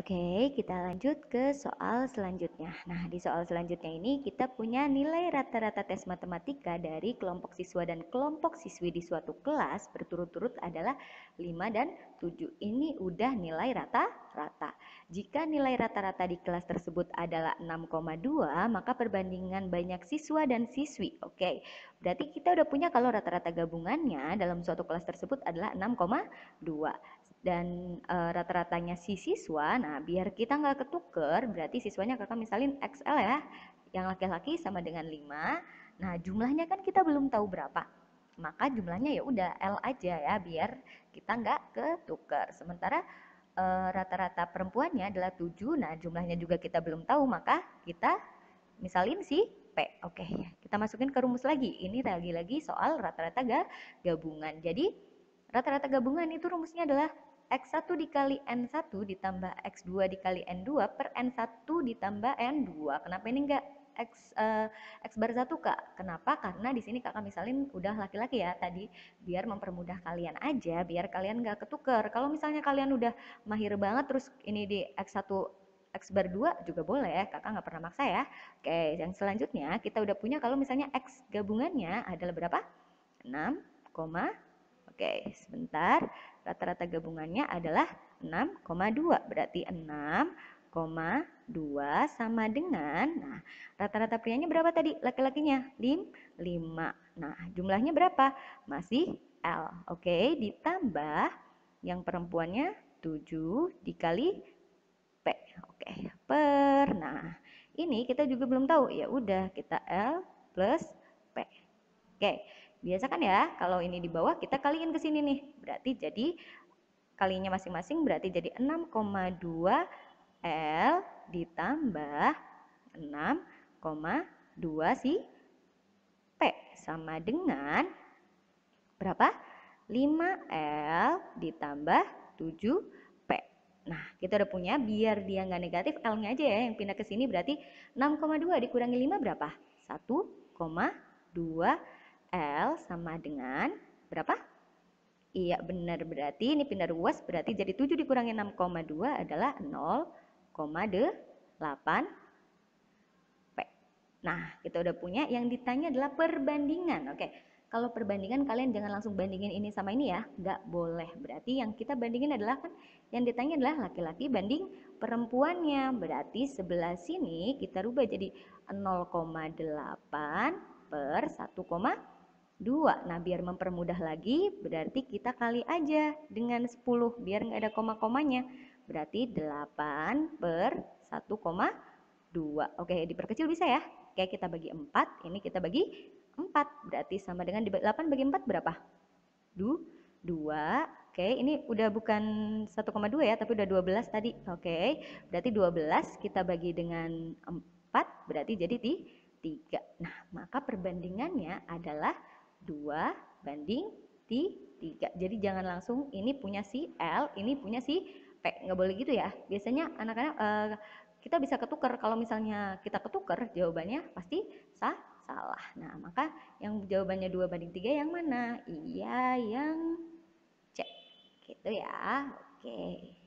Oke, kita lanjut ke soal selanjutnya. Nah, di soal selanjutnya ini kita punya nilai rata-rata tes matematika dari kelompok siswa dan kelompok siswi di suatu kelas berturut-turut adalah 5 dan 7. Ini udah nilai rata-rata. Jika nilai rata-rata di kelas tersebut adalah 6,2, maka perbandingan banyak siswa dan siswi. Oke, berarti kita udah punya kalau rata-rata gabungannya dalam suatu kelas tersebut adalah 6,2 dan e, rata-ratanya si siswa, nah biar kita nggak ketuker, berarti siswanya kakak misalin XL ya, yang laki-laki sama dengan 5, nah jumlahnya kan kita belum tahu berapa, maka jumlahnya ya udah L aja ya, biar kita nggak ketuker. Sementara e, rata-rata perempuannya adalah 7, nah jumlahnya juga kita belum tahu, maka kita misalin si P. Oke, kita masukin ke rumus lagi. Ini lagi-lagi soal rata-rata gabungan. Jadi, rata-rata gabungan itu rumusnya adalah X1 dikali N1 ditambah X2 dikali N2 per N1 ditambah N2. Kenapa ini enggak X, uh, X bar 1 Kak? Kenapa? Karena di sini Kakak misalin udah laki-laki ya tadi biar mempermudah kalian aja, biar kalian enggak ketuker. Kalau misalnya kalian udah mahir banget terus ini di X1 X bar 2 juga boleh, kakak nggak pernah maksa ya. Oke, yang selanjutnya kita udah punya kalau misalnya X gabungannya adalah berapa? 6, Oke, sebentar. Rata-rata gabungannya adalah 6,2. Berarti 6,2 sama dengan nah, rata-rata prianya berapa tadi? Laki-lakinya 5. Nah, jumlahnya berapa? Masih L. Oke, ditambah yang perempuannya 7 dikali P. Oke, per. Nah, ini kita juga belum tahu. Ya udah, kita L plus Oke, biasa kan ya kalau ini di bawah kita kaliin ke sini nih. Berarti jadi kalinya masing-masing berarti jadi 6,2 L ditambah 6,2 si P sama dengan berapa? 5L ditambah 7P. Nah, kita udah punya biar dia nggak negatif L-nya aja ya yang pindah ke sini berarti 6,2 dikurangi 5 berapa? 1,2 L sama dengan berapa? Iya benar berarti ini pindah ruas berarti jadi 7 dikurangi 6,2 adalah 0,8 P. Nah kita udah punya yang ditanya adalah perbandingan. Oke kalau perbandingan kalian jangan langsung bandingin ini sama ini ya. Nggak boleh berarti yang kita bandingin adalah kan yang ditanya adalah laki-laki banding perempuannya. Berarti sebelah sini kita rubah jadi 0,8 per 1,8. 2. Nah, biar mempermudah lagi, berarti kita kali aja dengan 10, biar nggak ada koma-komanya. Berarti 8 per 1,2. Oke, diperkecil bisa ya. Oke, kita bagi 4, ini kita bagi 4. Berarti sama dengan 8 bagi 4 berapa? 2. 2. Oke, ini udah bukan 1,2 ya, tapi udah 12 tadi. Oke, berarti 12 kita bagi dengan 4, berarti jadi 3. Nah, maka perbandingannya adalah 2 banding 3. Jadi jangan langsung ini punya si L, ini punya si P. Nggak boleh gitu ya. Biasanya anak-anak uh, kita bisa ketukar. Kalau misalnya kita ketukar, jawabannya pasti sah salah. Nah, maka yang jawabannya 2 banding 3 yang mana? Iya, yang C. Gitu ya. Oke.